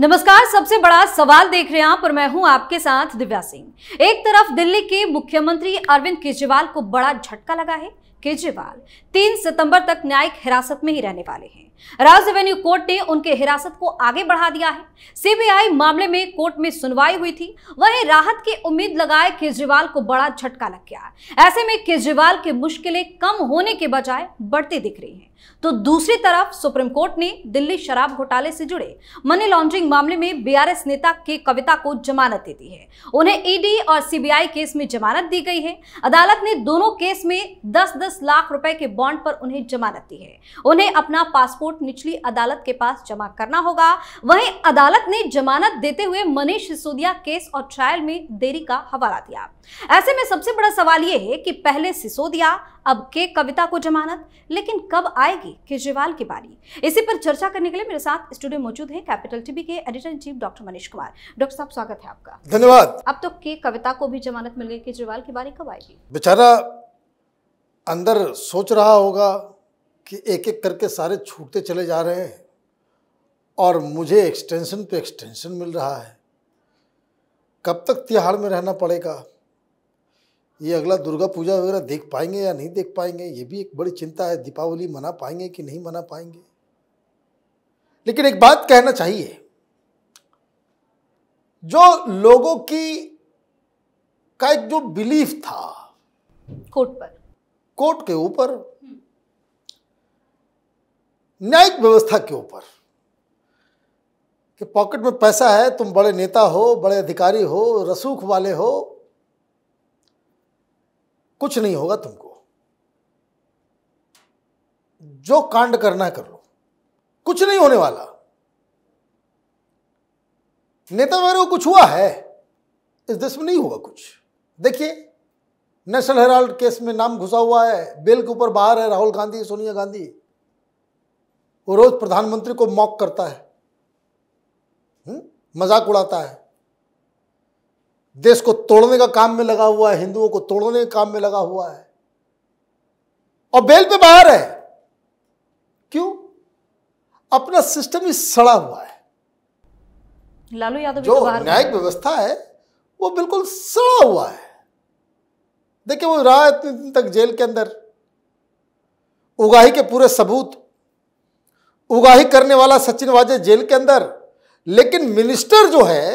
नमस्कार सबसे बड़ा सवाल देख रहे हैं आप और मैं हूं आपके साथ दिव्या सिंह एक तरफ दिल्ली के मुख्यमंत्री अरविंद केजरीवाल को बड़ा झटका लगा है केजरीवाल तीन सितंबर तक न्यायिक हिरासत में ही रहने वाले हैं राज्य रेवेन्यू कोर्ट ने उनके हिरासत को आगे बढ़ा दिया है सीबीआई मामले में कोर्ट में सुनवाई हुई थी वहीं राहत की उम्मीद लगाए केजरीवाल को बड़ा झटका लग गया ऐसे में केजरीवाल की मुश्किलें कम होने के बजाय बढ़ती दिख रही है तो दूसरी तरफ सुप्रीम कोर्ट ने दिल्ली शराब घोटाले से जुड़े मनी लॉन्ड्रिंग मामले में बीआरएस नेता के कविता को जमानत दे दी है उन्हें ईडी और सीबीआई केस में जमानत दी गई है अदालत ने दोनों केस में दस दस पच्चीस लाख रुपए के बॉन्ड पर उन्हें जमानत दी है उन्हें अपना पासपोर्ट निचली अदालत के पास जमा करना होगा वहीं अदालत ने जमानत देते हुए मनीष सिसोदिया केस और ट्रायल में देरी का हवाला दिया ऐसे में सबसे बड़ा सवाल यह है कि पहले सिसोदिया अब के कविता को जमानत लेकिन कब आएगी केजरीवाल की बारी इसी पर चर्चा करने के लिए मेरे साथ स्टूडियो मौजूद है कैपिटल टीवी के editor in chief doctor Manish Kumar doctor साहब स्वागत है आपका धन्यवाद अब तो के कविता को भी जमानत मिल गई केजरीवाल की बारी कब आएगी बेचारा अंदर सोच रहा होगा कि एक एक करके सारे छूटते चले जा रहे हैं और मुझे एक्सटेंशन पे एक्सटेंशन मिल रहा है कब तक तिहाड़ में रहना पड़ेगा ये अगला दुर्गा पूजा वगैरह देख पाएंगे या नहीं देख पाएंगे ये भी एक बड़ी चिंता है दीपावली मना पाएंगे कि नहीं मना पाएंगे लेकिन एक बात कहना चाहिए जो लोगों की का एक जो बिलीफ था कोर्ट पर कोर्ट के ऊपर न्यायिक व्यवस्था के ऊपर कि पॉकेट में पैसा है तुम बड़े नेता हो बड़े अधिकारी हो रसूख वाले हो कुछ नहीं होगा तुमको जो कांड करना कर लो कुछ नहीं होने वाला नेता वगैरह को कुछ हुआ है इस देश में नहीं हुआ कुछ देखिए नेशनल हेराल्ड केस में नाम घुसा हुआ है बेल के ऊपर बाहर है राहुल गांधी सोनिया गांधी वो रोज प्रधानमंत्री को मॉक करता है हम्म? मजाक उड़ाता है देश को तोड़ने का काम में लगा हुआ है हिंदुओं को तोड़ने के काम में लगा हुआ है और बेल पे बाहर है क्यों अपना सिस्टम ही सड़ा हुआ है लालू यादव जो तो न्यायिक व्यवस्था है वो बिल्कुल सड़ा हुआ है देखिए वो रहा इतने दिन तक जेल के अंदर उगाही के पूरे सबूत उगाही करने वाला सचिन वाजे जेल के अंदर लेकिन मिनिस्टर जो है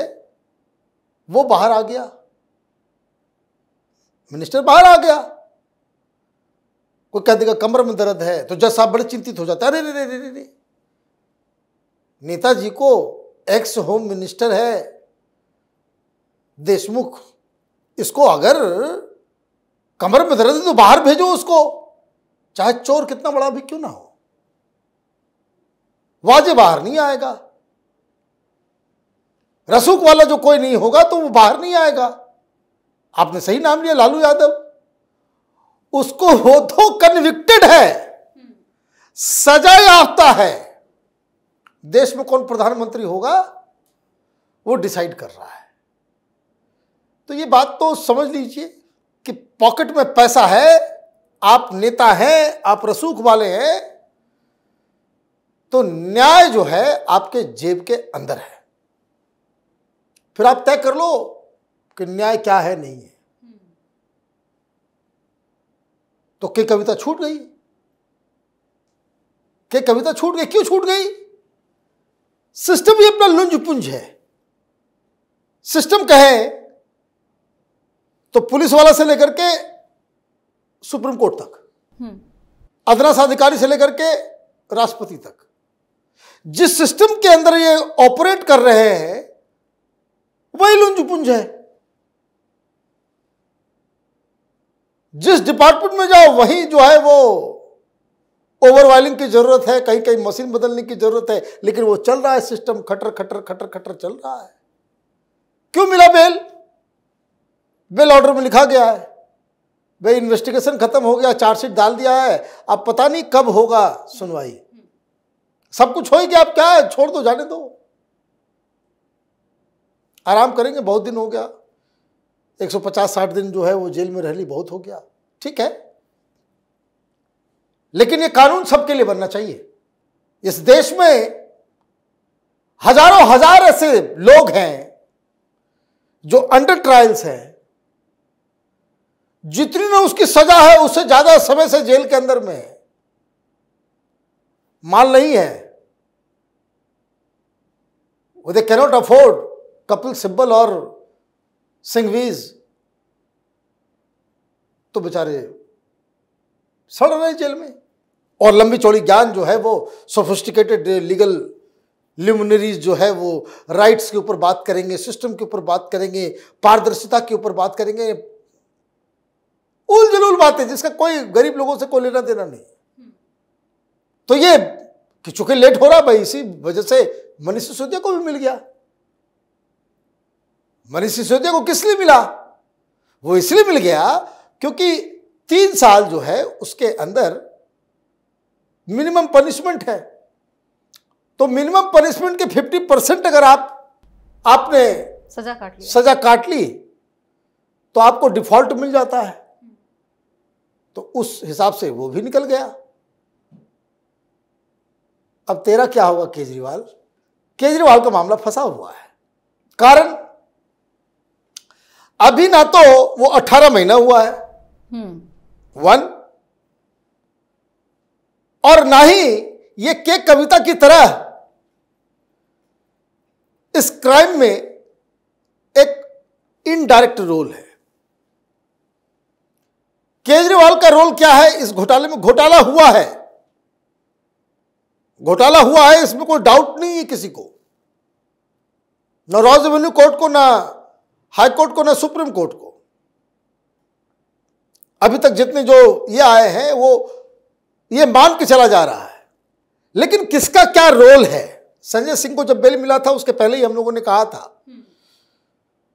वो बाहर आ गया मिनिस्टर बाहर आ गया कोई कह देगा कमर में दर्द है तो जज साहब बड़े चिंतित हो जाता है अरे रे रे नेताजी को एक्स होम मिनिस्टर है देशमुख इसको अगर कमर में दर्द है तो बाहर भेजो उसको चाहे चोर कितना बड़ा भी क्यों ना हो वाजे बाहर नहीं आएगा रसूख वाला जो कोई नहीं होगा तो वो बाहर नहीं आएगा आपने सही नाम लिया लालू यादव उसको हो तो कन्विक्टेड है सजा याफ्ता है देश में कौन प्रधानमंत्री होगा वो डिसाइड कर रहा है तो ये बात तो समझ लीजिए कि पॉकेट में पैसा है आप नेता हैं आप रसूख वाले हैं तो न्याय जो है आपके जेब के अंदर है फिर आप तय कर लो कि न्याय क्या है नहीं है तो के कविता छूट गई के कविता छूट गई क्यों छूट गई सिस्टम ही अपना लुंज पुंज है सिस्टम कहे तो पुलिस वाला से लेकर के सुप्रीम कोर्ट तक हम्म। अदरस अधिकारी से लेकर के राष्ट्रपति तक जिस सिस्टम के अंदर ये ऑपरेट कर रहे हैं वही लुंजपुंज है जिस डिपार्टमेंट में जाओ वही जो है वो ओवरवायलिंग की जरूरत है कहीं कहीं मशीन बदलने की जरूरत है लेकिन वो चल रहा है सिस्टम खटर खटर खटर खटर चल रहा है क्यों मिला बेल बेल ऑर्डर में लिखा गया है भाई इन्वेस्टिगेशन खत्म हो गया चार्जशीट डाल दिया है अब पता नहीं कब होगा सुनवाई सब कुछ हो गया आप क्या है छोड़ दो जाने दो आराम करेंगे बहुत दिन हो गया 150-60 दिन जो है वो जेल में रह ली बहुत हो गया ठीक है लेकिन ये कानून सबके लिए बनना चाहिए इस देश में हजारों हजार ऐसे लोग हैं जो अंडर ट्रायल्स हैं जितनी ना उसकी सजा है उससे ज्यादा समय से जेल के अंदर में है माल नहीं है वो they cannot afford Kapil Sibbal और सिंघवीज तो बेचारे सड़ रहे जेल में और लंबी चौड़ी ज्ञान जो है वो सोफिस्टिकेटेड लीगल लिमिनरीज जो है वो राइट्स के ऊपर बात करेंगे सिस्टम के ऊपर बात करेंगे पारदर्शिता के ऊपर बात करेंगे उल जलूल बातें जिसका कोई गरीब लोगों से कोई लेना देना नहीं तो ये कि चूंकि लेट हो रहा भाई इसी वजह से मनीष सिसोदिया को भी मिल गया मनीष सिसोदिया को किस लिए मिला वो इसलिए मिल गया क्योंकि तीन साल जो है उसके अंदर मिनिमम पनिशमेंट है तो मिनिमम पनिशमेंट के फिफ्टी परसेंट अगर आप आपने सजा काट ली सजा काट ली तो आपको डिफॉल्ट मिल जाता है तो उस हिसाब से वो भी निकल गया अब तेरा क्या होगा केजरीवाल केजरीवाल का मामला फंसा हुआ है कारण अभी ना तो वो 18 महीना हुआ है हम्म। वन और ना ही ये के कविता की तरह इस क्राइम में एक इनडायरेक्ट रोल है केजरीवाल का रोल क्या है इस घोटाले में घोटाला हुआ है घोटाला हुआ है इसमें कोई डाउट नहीं है किसी को न रॉज रेवेन्यू कोर्ट को ना हाई कोर्ट को ना सुप्रीम कोर्ट को अभी तक जितने जो ये आए हैं वो ये मान के चला जा रहा है लेकिन किसका क्या रोल है संजय सिंह को जब बेल मिला था उसके पहले ही हम लोगों ने कहा था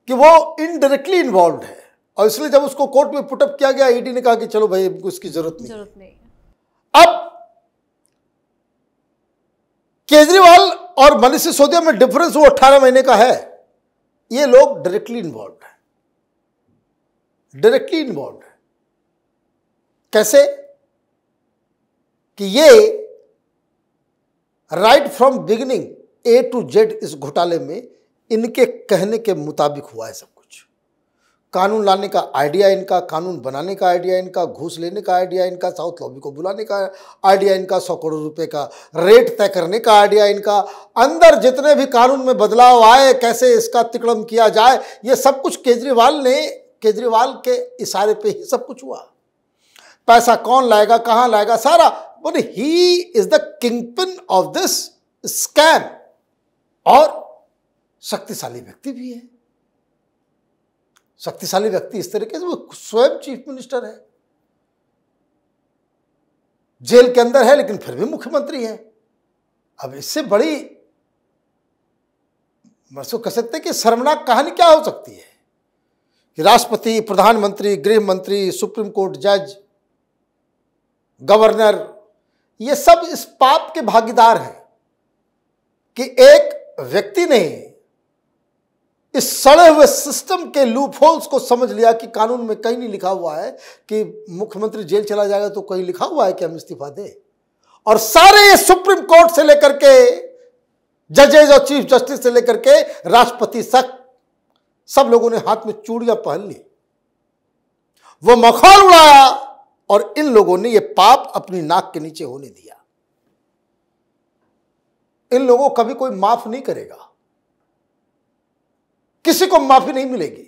कि वो इनडायरेक्टली इन्वॉल्व है और इसलिए जब उसको कोर्ट में पुटअप किया गया ईडी e ने कहा कि चलो भाई उसकी जरूरत नहीं जरूरत नहीं अब केजरीवाल और मनीष सिसोदिया में डिफरेंस वो अट्ठारह महीने का है ये लोग डायरेक्टली इन्वॉल्व है डायरेक्टली इन्वॉल्व है कैसे कि ये right from beginning A to Z इस घोटाले में इनके कहने के मुताबिक हुआ है सब कानून लाने का आइडिया इनका कानून बनाने का आइडिया इनका घूस लेने का आइडिया इनका साउथ लॉबी को बुलाने का आइडिया इनका सौ करोड़ रुपए का रेट तय करने का आइडिया इनका अंदर जितने भी कानून में बदलाव आए कैसे इसका तिकड़म किया जाए ये सब कुछ केजरीवाल ने केजरीवाल के इशारे पे ही सब कुछ हुआ पैसा कौन लाएगा कहाँ लाएगा सारा बोले he is the kingpin of this scam और शक्तिशाली व्यक्ति भी है शक्तिशाली व्यक्ति इस तरीके से वो स्वयं चीफ मिनिस्टर है जेल के अंदर है लेकिन फिर भी मुख्यमंत्री है अब इससे बड़ी मरसों मतलब कह सकते कि शर्मनाक कहानी क्या हो सकती है कि राष्ट्रपति प्रधानमंत्री गृह मंत्री सुप्रीम कोर्ट जज गवर्नर ये सब इस पाप के भागीदार हैं कि एक व्यक्ति ने इस सड़े हुए सिस्टम के लूप होल्स को समझ लिया कि कानून में कहीं नहीं लिखा हुआ है कि मुख्यमंत्री जेल चला जाएगा तो कहीं लिखा हुआ है कि हम इस्तीफा दें और सारे सुप्रीम कोर्ट से लेकर के जजेज और चीफ जस्टिस से लेकर के राष्ट्रपति तक सब लोगों ने हाथ में चूड़ियां पहन ली वो मखौल उड़ाया और इन लोगों ने यह पाप अपनी नाक के नीचे होने दिया इन लोगों कभी कोई माफ नहीं करेगा किसी को माफी नहीं मिलेगी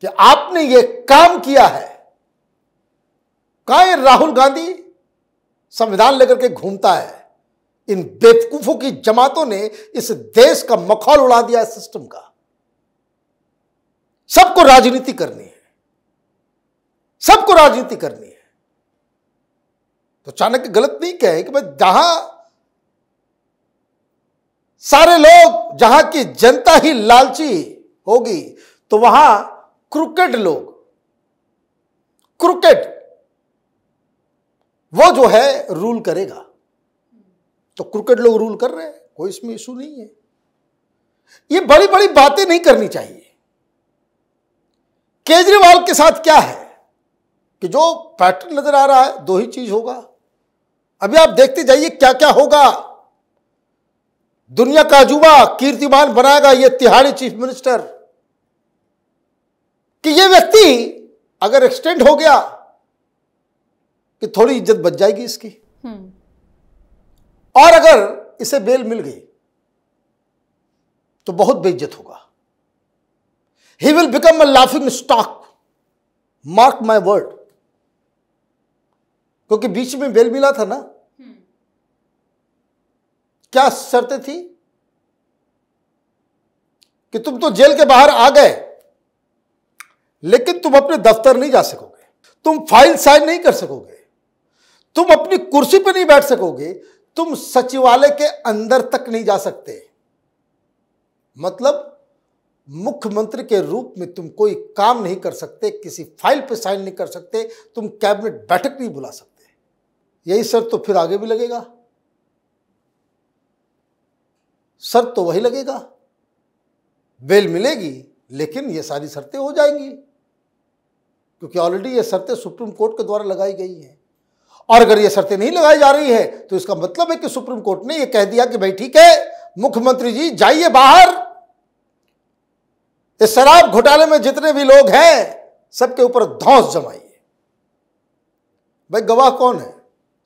कि आपने ये काम किया है कहा राहुल गांधी संविधान लेकर के घूमता है इन बेवकूफों की जमातों ने इस देश का मखौल उड़ा दिया सिस्टम का सबको राजनीति करनी है सबको राजनीति करनी है तो चाणक्य गलत नहीं कहे कि भाई जहां सारे लोग जहां की जनता ही लालची होगी तो वहां क्रिकेट लोग क्रिकेट वो जो है रूल करेगा तो क्रिकेट लोग रूल कर रहे हैं कोई इसमें इशू नहीं है ये बड़ी बड़ी बातें नहीं करनी चाहिए केजरीवाल के साथ क्या है कि जो पैटर्न नजर आ रहा है दो ही चीज होगा अभी आप देखते जाइए क्या क्या होगा दुनिया का युवा कीर्तिमान बनाएगा ये तिहाड़ी चीफ मिनिस्टर कि ये व्यक्ति अगर एक्सटेंड हो गया कि थोड़ी इज्जत बच जाएगी इसकी हम्म। और अगर इसे बेल मिल गई तो बहुत बेइज्जत होगा he will become a laughing stock mark my word क्योंकि बीच में बेल मिला था ना क्या शर्त थी कि तुम तो जेल के बाहर आ गए लेकिन तुम अपने दफ्तर नहीं जा सकोगे तुम फाइल साइन नहीं कर सकोगे तुम अपनी कुर्सी पर नहीं बैठ सकोगे तुम सचिवालय के अंदर तक नहीं जा सकते मतलब मुख्यमंत्री के रूप में तुम कोई काम नहीं कर सकते किसी फाइल पर साइन नहीं कर सकते तुम कैबिनेट बैठक नहीं बुला सकते यही सर तो फिर आगे भी लगेगा शर्त तो वही लगेगा बेल मिलेगी लेकिन ये सारी शर्तें हो जाएंगी क्योंकि ऑलरेडी ये शर्तें सुप्रीम कोर्ट के द्वारा लगाई गई हैं और अगर ये शर्तें नहीं लगाई जा रही है तो इसका मतलब है कि सुप्रीम कोर्ट ने ये कह दिया कि भाई ठीक है मुख्यमंत्री जी जाइए बाहर इस शराब घोटाले में जितने भी लोग हैं सबके ऊपर धौस जमाइए भाई गवाह कौन है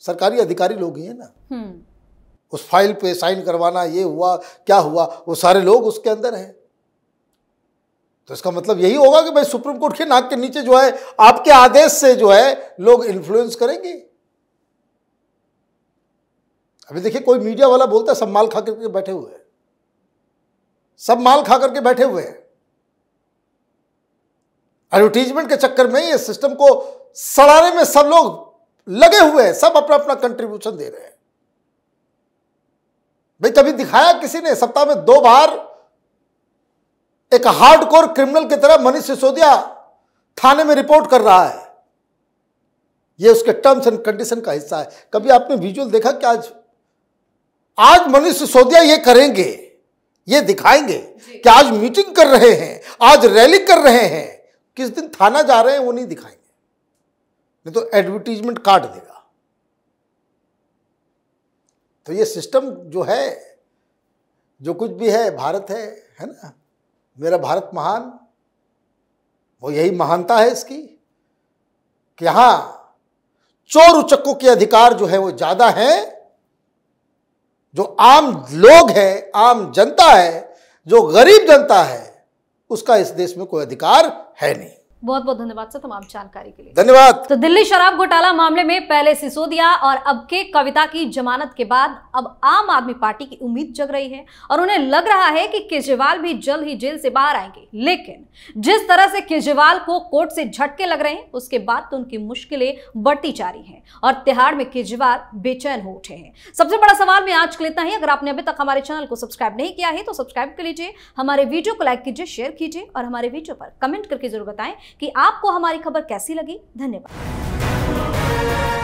सरकारी अधिकारी लोग ही है ना हम्म। उस फाइल पे साइन करवाना ये हुआ क्या हुआ वो सारे लोग उसके अंदर हैं तो इसका मतलब यही होगा कि भाई सुप्रीम कोर्ट के नाक के नीचे जो है आपके आदेश से जो है लोग इन्फ्लुएंस करेंगे अभी देखिए कोई मीडिया वाला बोलता है सब माल खा करके बैठे हुए हैं सब माल खा करके बैठे हुए हैं एडवर्टीजमेंट के चक्कर में ये सिस्टम को सड़ाने में सब लोग लगे हुए हैं सब अपना अपना कंट्रीब्यूशन दे रहे हैं भाई कभी दिखाया किसी ने सप्ताह में दो बार एक हार्डकोर क्रिमिनल की तरह मनीष सिसोदिया थाने में रिपोर्ट कर रहा है यह उसके टर्म्स एंड कंडीशन का हिस्सा है कभी आपने विजुअल देखा कि आज आज मनीष सिसोदिया ये करेंगे ये दिखाएंगे कि आज मीटिंग कर रहे हैं आज रैली कर रहे हैं किस दिन थाना जा रहे हैं वो नहीं दिखाएंगे नहीं तो एडवर्टीजमेंट काट देगा तो ये सिस्टम जो है जो कुछ भी है भारत है है ना मेरा भारत महान वो यही महानता है इसकी कि हाँ चोर उचक्कों के अधिकार जो है वो ज़्यादा हैं जो आम लोग हैं आम जनता है जो गरीब जनता है उसका इस देश में कोई अधिकार है नहीं बहुत बहुत धन्यवाद सर तमाम जानकारी के लिए धन्यवाद तो दिल्ली शराब घोटाला मामले में पहले सिसोदिया और अब के कविता की जमानत के बाद अब आम आदमी पार्टी की उम्मीद जग रही है और उन्हें लग रहा है कि केजरीवाल भी जल्द ही जेल से बाहर आएंगे लेकिन जिस तरह से केजरीवाल को कोर्ट से झटके लग रहे हैं उसके बाद तो उनकी मुश्किलें बढ़ती जा रही है और तिहाड़ में केजरीवाल बेचैन हो उठे हैं सबसे बड़ा सवाल में आज के लेता है अगर आपने अभी तक हमारे चैनल को सब्सक्राइब नहीं किया है तो सब्सक्राइब कर लीजिए हमारे वीडियो को लाइक कीजिए शेयर कीजिए और हमारे वीडियो पर कमेंट करके जरूर बताएं कि आपको हमारी खबर कैसी लगी धन्यवाद